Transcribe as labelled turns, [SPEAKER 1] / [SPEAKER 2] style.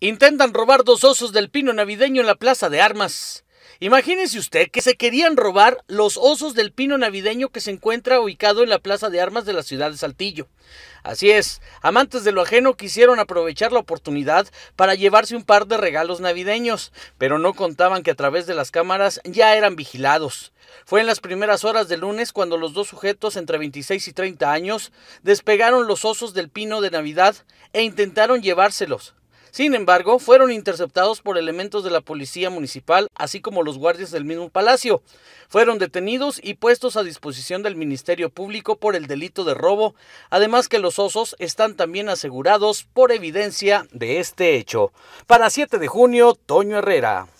[SPEAKER 1] Intentan robar dos osos del pino navideño en la plaza de armas. Imagínese usted que se querían robar los osos del pino navideño que se encuentra ubicado en la plaza de armas de la ciudad de Saltillo. Así es, amantes de lo ajeno quisieron aprovechar la oportunidad para llevarse un par de regalos navideños, pero no contaban que a través de las cámaras ya eran vigilados. Fue en las primeras horas del lunes cuando los dos sujetos entre 26 y 30 años despegaron los osos del pino de Navidad e intentaron llevárselos. Sin embargo, fueron interceptados por elementos de la policía municipal, así como los guardias del mismo palacio. Fueron detenidos y puestos a disposición del Ministerio Público por el delito de robo, además que los osos están también asegurados por evidencia de este hecho. Para 7 de junio, Toño Herrera.